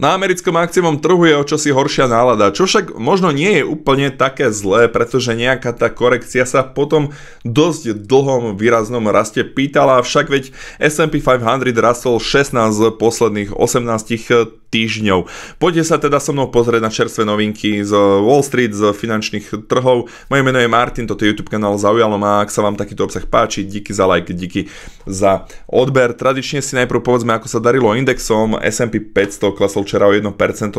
Na americkom akciovom trhu je o čosi horšia nálada, čo však možno nie je úplne také zlé, pretože nejaká tá korekcia sa potom dosť dlhom výraznom raste pýtala, však veď S&P 500 rastol 16 z posledných 18 týždňov. Poďte sa teda so mnou pozrieť na čerstvé novinky z Wall Street, z finančných trhov. Moje meno je Martin, toto je YouTube kanál Zaujalo ma, ak sa vám takýto obsah páči, díky za like, díky za odber. Tradične si najprv povedzme, ako sa darilo indexom. S&P 500 klesol včera o 1%,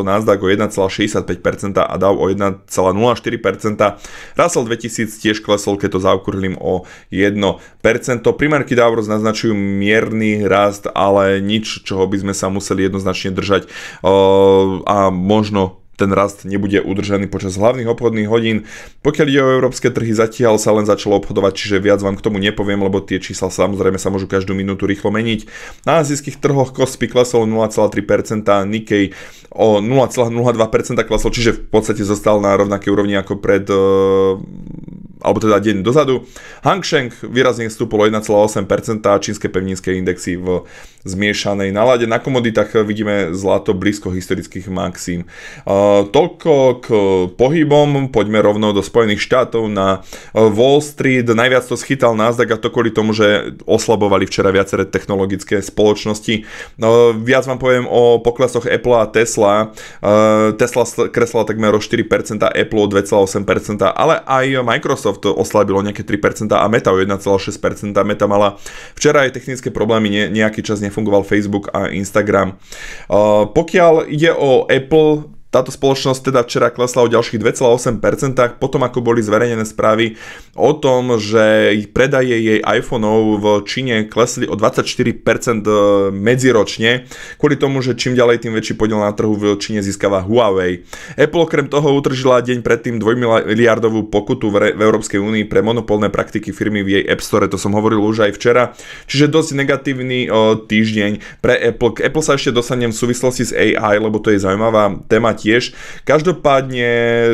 Nasdaq o 1,65% a Dow o 1,04%. Russell 2000 tiež klesol, keď to zaukurlím o 1%. Primárky Dow naznačujú mierny rast, ale nič, čoho by sme sa museli jednoznačne držať a možno ten rast nebude udržaný počas hlavných obchodných hodín. Pokiaľ ide o európske trhy, zatiaľ sa len začalo obchodovať, čiže viac vám k tomu nepoviem, lebo tie čísla samozrejme sa môžu každú minútu rýchlo meniť. Na azijských trhoch Kospi klesol 0,3%, Nikkei o 0,02% klesol, čiže v podstate zostal na rovnakej úrovni ako pred e, alebo teda deň dozadu. Hang Seng výrazne stúpol 1,8%, čínske pevninské indexy v zmiešanej nálade. Na komoditách vidíme zlato blízko historických maxim. Uh, e, toľko k pohybom, poďme rovno do Spojených štátov na Wall Street. Najviac to schytal Nasdaq a to kvôli tomu, že oslabovali včera viaceré technologické spoločnosti. Uh, viac vám poviem o poklesoch Apple a Tesla. Uh, Tesla kresla takmer o 4%, Apple o 2,8%, ale aj Microsoft Microsoft oslabilo nejaké 3% a Meta o 1,6%. Meta mala včera aj technické problémy, nejaký čas nefungoval Facebook a Instagram. Uh, pokiaľ ide o Apple, táto spoločnosť teda včera klesla o ďalších 2,8%, potom ako boli zverejnené správy o tom, že predaje jej iPhoneov v Číne klesli o 24% e, medziročne, kvôli tomu, že čím ďalej tým väčší podiel na trhu v Číne získava Huawei. Apple okrem toho utržila deň predtým 2 miliardovú pokutu v, v Európskej únii pre monopolné praktiky firmy v jej App Store, to som hovoril už aj včera, čiže dosť negatívny o, e, týždeň pre Apple. K Apple sa ešte dostanem v súvislosti s AI, lebo to je zaujímavá téma tiež. Každopádne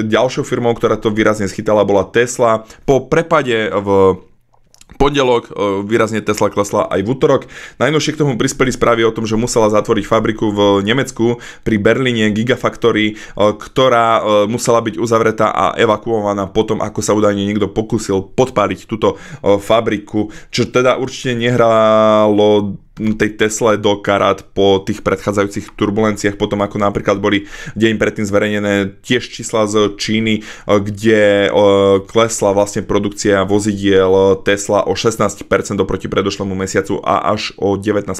ďalšou firmou, ktorá to výrazne schytala, bola Tesla. Po prepade v pondelok e, výrazne Tesla klesla aj v útorok. Najnovšie k tomu prispeli správy o tom, že musela zatvoriť fabriku v Nemecku pri Berlíne Gigafactory, e, ktorá e, musela byť uzavretá a evakuovaná potom, ako sa údajne niekto pokusil podpáliť túto fabriku, čo teda určite nehralo tej Tesle do karát po tých predchádzajúcich turbulenciách, potom ako napríklad boli deň predtým zverejnené tiež čísla z Číny, eh, kde eh, klesla vlastne produkcia vozidiel eh, Tesla o 16% oproti predošlému mesiacu a až o 19%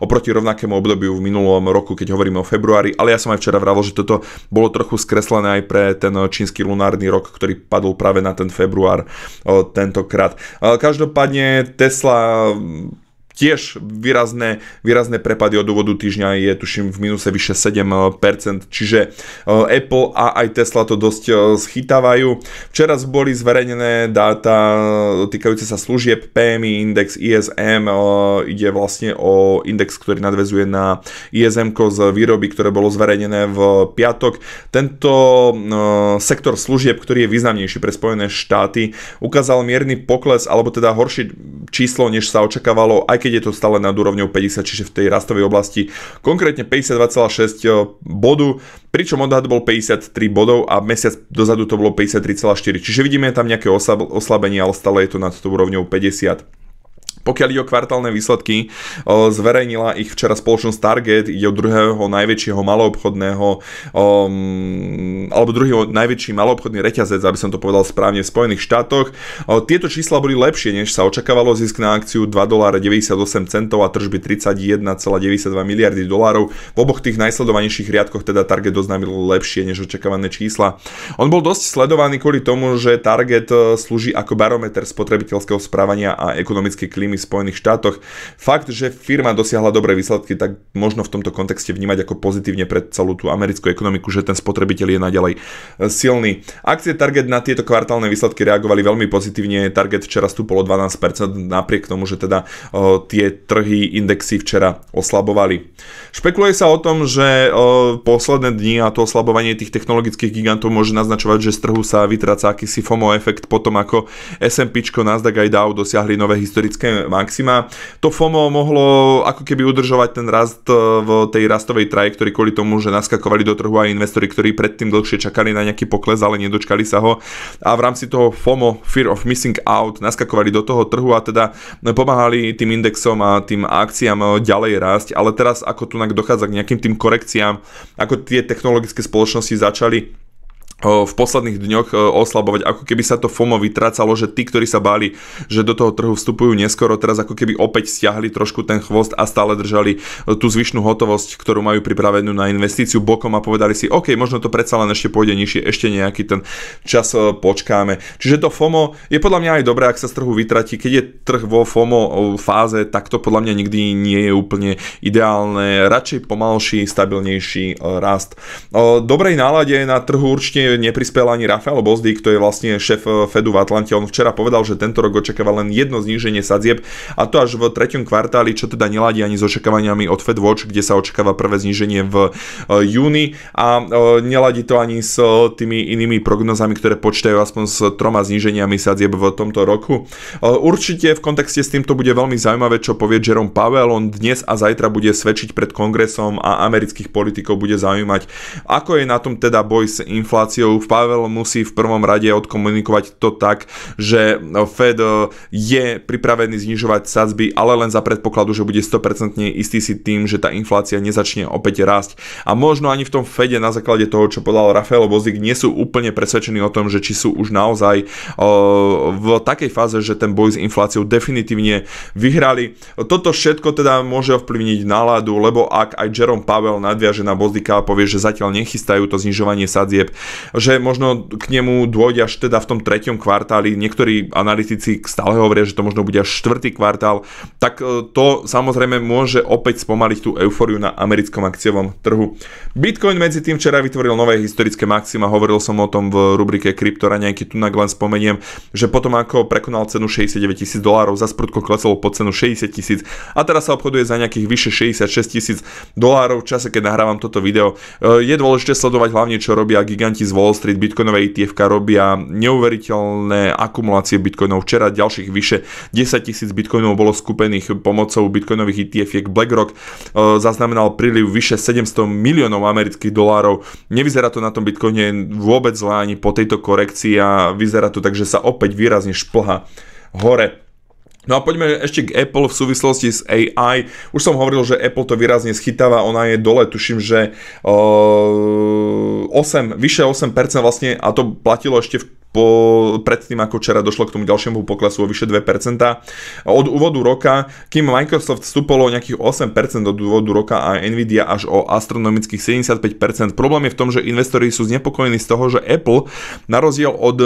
oproti rovnakému obdobiu v minulom roku, keď hovoríme o februári, ale ja som aj včera vravil, že toto bolo trochu skreslené aj pre ten čínsky lunárny rok, ktorý padol práve na ten február tentokrát. Každopádne Tesla tiež výrazné, výrazné prepady od úvodu týždňa je tuším v minuse vyše 7%, eh, čiže eh, Apple a aj Tesla to dosť eh, schytávajú. Včera boli zverejnené dáta týkajúce sa služieb PMI index ISM, ide vlastne o index, ktorý nadvezuje na ISM z výroby, ktoré bolo zverejnené v piatok. Tento sektor služieb, ktorý je významnejší pre Spojené štáty, ukázal mierny pokles, alebo teda horšie číslo, než sa očakávalo, aj keď keď je to stále nad úrovňou 50, čiže v tej rastovej oblasti konkrétne 52,6 eh, bodu, pričom odhad bol 53 bodov a mesiac dozadu to bolo 53,4. Čiže vidíme tam nejaké oslabenie, ale stále je to nad tú úrovňou 50. Pokiaľ ide o kvartálne výsledky, zverejnila ich včera spoločnosť Target, ide o druhého najväčšieho maloobchodného, um, alebo druhý najväčší maloobchodný reťazec, aby som to povedal správne, v Spojených štátoch. Tieto čísla boli lepšie, než sa očakávalo. Zisk na akciu 2,98 centov a tržby 31,92 miliardy dolárov. V oboch tých najsledovanejších riadkoch teda Target oznámil lepšie než očakávané čísla. On bol dosť sledovaný kvôli tomu, že Target e, slúži ako barometer spotrebiteľského správania a ekonomickej klímy v Spojených štátoch. Fakt, že firma dosiahla dobré výsledky, tak možno v tomto kontexte vnímať ako pozitívne pre celú tú americkú ekonomiku, že ten spotrebiteľ je naďalej e, silný. Akcie Target na tieto kvartálne výsledky reagovali veľmi pozitívne. Target včera stúpol o 12%, napriek tomu, že teda o, e, tie trhy indexy včera oslabovali. Špekuluje sa o tom, že o, e, posledné dni a to oslabovanie tých technologických gigantov môže naznačovať, že z trhu sa vytráca akýsi FOMO efekt potom, ako SMP Nasdaq aj Dow dosiahli nové historické nejaké maxima. To FOMO mohlo ako keby udržovať ten rast e, v tej rastovej trajektórii kvôli tomu, že naskakovali do trhu aj investori, ktorí predtým dlhšie čakali na nejaký pokles, ale nedočkali sa ho a v rámci toho FOMO, Fear of Missing Out, naskakovali do toho trhu a teda pomáhali tým indexom a tým akciám e, ďalej rásť, ale teraz ako tu dochádza k nejakým tým korekciám, ako tie technologické spoločnosti začali v posledných dňoch e, oslabovať, ako keby sa to FOMO vytrácalo, že tí, ktorí sa báli, že do toho trhu vstupujú neskoro, teraz ako keby opäť stiahli trošku ten chvost a stále držali e, tú zvyšnú hotovosť, ktorú majú pripravenú na investíciu bokom a povedali si, OK, možno to predsa len ešte pôjde nižšie, ešte nejaký ten čas e, počkáme. Čiže to FOMO je podľa mňa aj dobré, ak sa z trhu vytratí. Keď je trh vo FOMO fáze, tak to podľa mňa nikdy nie je úplne ideálne. Radšej pomalší, stabilnejší rast. Dobrej nálade na trhu určite neprispel ani Rafael Bozdy, to je vlastne šéf eh, Fedu v Atlante. On včera povedal, že tento rok očakáva len jedno zníženie sadzieb a to až v treťom kvartáli, čo teda neladí ani s očakávaniami od Fed Watch, kde sa očakáva prvé zníženie v eh, júni a eh, neladí to ani s tými inými prognozami, ktoré počítajú aspoň s troma zníženiami sadzieb v tomto roku. Určite v kontexte s týmto bude veľmi zaujímavé, čo povie Jerome Powell. On dnes a zajtra bude svedčiť pred kongresom a amerických politikov bude zaujímať, ako je na tom teda boj s infláciou situáciou Pavel musí v prvom rade odkomunikovať to tak, že Fed eh, je pripravený znižovať sadzby, ale len za predpokladu, že bude 100% istý si tým, že tá inflácia nezačne opäť rásť. A možno ani v tom Fede na základe toho, čo podal Rafael Bozik, nie sú úplne presvedčení o tom, že či sú už naozaj eh, v takej fáze, že ten boj s infláciou definitívne vyhrali. Toto všetko teda môže ovplyvniť náladu, lebo ak aj Jerome Pavel nadviaže na Bozika a povie, že zatiaľ nechystajú to znižovanie sadzieb, že možno k nemu dôjde až teda v tom treťom kvartáli, niektorí analytici stále hovoria, že to možno bude až štvrtý kvartál, tak e, to samozrejme môže opäť spomaliť tú eufóriu na americkom akciovom trhu. Bitcoin medzi tým včera vytvoril nové historické maxima, hovoril som o tom v rubrike Kryptoraňajky, tu len spomeniem, že potom ako prekonal cenu 69 tisíc dolárov, za sprudko klesol po cenu 60 tisíc a teraz sa obchoduje za nejakých vyše 66 tisíc dolárov v čase, keď nahrávam toto video. E, je dôležité sledovať hlavne, čo robia giganti z Wall Street, bitcoinové etf robia neuveriteľné akumulácie bitcoinov. Včera ďalších vyše 10 tisíc bitcoinov bolo skupených pomocou bitcoinových ETF. BlackRock e, zaznamenal príliv vyše 700 miliónov amerických dolárov. Nevyzerá to na tom bitcoine vôbec zle ani po tejto korekcii a vyzerá to tak, že sa opäť výrazne šplha hore. No a poďme ešte k Apple v súvislosti s AI. Už som hovoril, že Apple to výrazne schytáva, ona je dole, tuším, že 8, vyše 8% vlastne, a to platilo ešte v po, predtým, ako včera došlo k tomu ďalšiemu poklesu o vyše 2%. Od úvodu roka, kým Microsoft vstúpolo o nejakých 8% od úvodu roka a Nvidia až o astronomických 75%. Problém je v tom, že investori sú znepokojení z toho, že Apple, na rozdiel od e,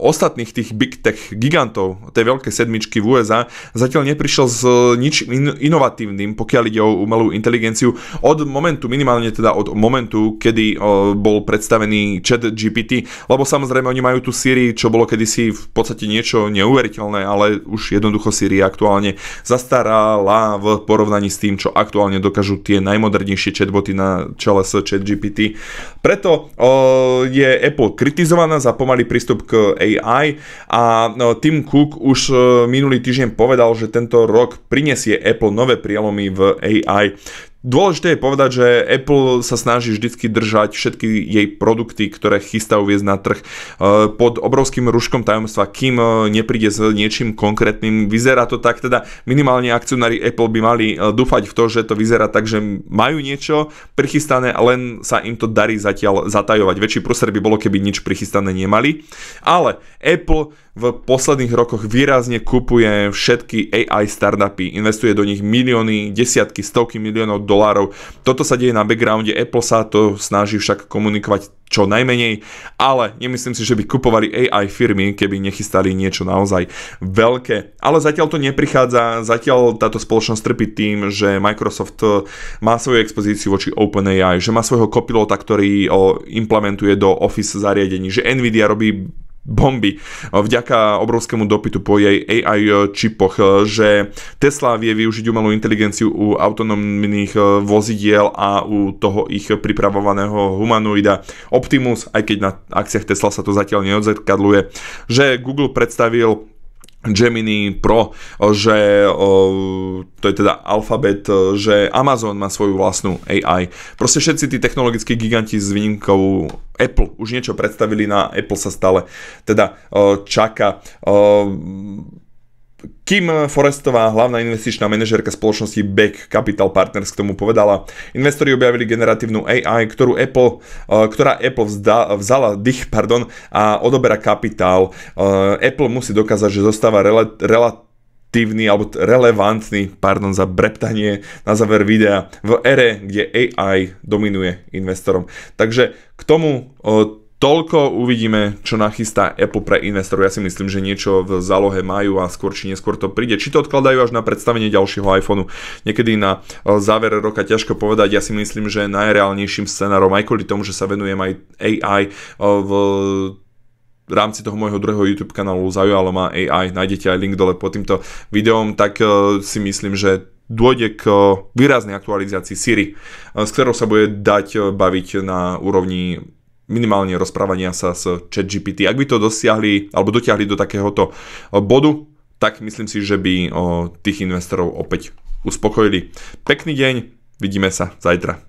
ostatných tých big tech gigantov, tej veľké sedmičky v USA, a zatiaľ neprišiel s e, nič inovatívnym, pokiaľ ide o umelú inteligenciu. Od momentu, minimálne teda od momentu, kedy e, bol predstavený chat GPT, lebo samozrejme oni majú tu Siri, čo bolo kedysi v podstate niečo neuveriteľné, ale už jednoducho Siri aktuálne zastarala v porovnaní s tým, čo aktuálne dokážu tie najmodernejšie chatboty na čele s chat GPT. Preto e, je Apple kritizovaná za pomalý prístup k AI a Tim Cook už minulý týždeň týždeň povedal, že tento rok prinesie Apple nové prielomy v AI. Dôležité je povedať, že Apple sa snaží vždy držať všetky jej produkty, ktoré chystá uviezť na trh e, pod obrovským ruškom tajomstva, kým e, nepríde s niečím konkrétnym. Vyzerá to tak, teda minimálne akcionári Apple by mali e, dúfať v to, že to vyzerá tak, že majú niečo prichystané, len sa im to darí zatiaľ zatajovať. Väčší prúser by bolo, keby nič prichystané nemali. Ale Apple v posledných rokoch výrazne kupuje všetky AI startupy, investuje do nich milióny, desiatky, stovky miliónov dolárov. Toto sa deje na backgrounde, Apple sa to snaží však komunikovať čo najmenej, ale nemyslím si, že by kupovali AI firmy, keby nechystali niečo naozaj veľké. Ale zatiaľ to neprichádza, zatiaľ táto spoločnosť trpí tým, že Microsoft eh, má svoju expozíciu voči OpenAI, že má svojho kopilota, ktorý eh, implementuje do Office zariadení, že Nvidia robí bomby e, vďaka obrovskému dopytu po jej AI e, čipoch, e, že Tesla vie využiť umelú inteligenciu u autonómnych vozidiel a u toho ich pripravovaného humanoida Optimus, aj keď na akciách Tesla sa to zatiaľ neodzrkadluje, že Google predstavil Gemini Pro, že to je teda alfabet, že Amazon má svoju vlastnú AI. Proste všetci tí technologickí giganti s výnimkou Apple už niečo predstavili, na Apple sa stále teda čaká Kim Forestová, hlavná investičná manažérka spoločnosti Beck Capital Partners, k tomu povedala, investori objavili generatívnu AI, ktorú Apple, e, ktorá Apple vzda, vzala dých pardon, a odoberá kapitál. E, Apple musí dokázať, že zostáva relatívne rela, alebo relevantný, pardon za breptanie na záver videa v ere, kde AI dominuje investorom. Takže k tomu e, Toľko uvidíme, čo nachystá Apple pre investorov. Ja si myslím, že niečo v zálohe majú a skôr či neskôr to príde. Či to odkladajú až na predstavenie ďalšieho iPhoneu, niekedy na eh, záver roka ťažko povedať. Ja si myslím, že najreálnejším scenárom, aj kvôli tomu, že sa venujem aj AI v eh, v rámci toho môjho druhého YouTube kanálu zaujalo ma AI, nájdete aj link dole pod týmto videom, tak eh, si myslím, že dôjde k výraznej aktualizácii Siri, s ktorou sa bude dať baviť na úrovni minimálne rozprávania sa s ChatGPT. Ak by to dosiahli alebo dotiahli do takéhoto eh, bodu, tak myslím si, že by eh, tých investorov opäť uspokojili. Pekný deň, vidíme sa zajtra.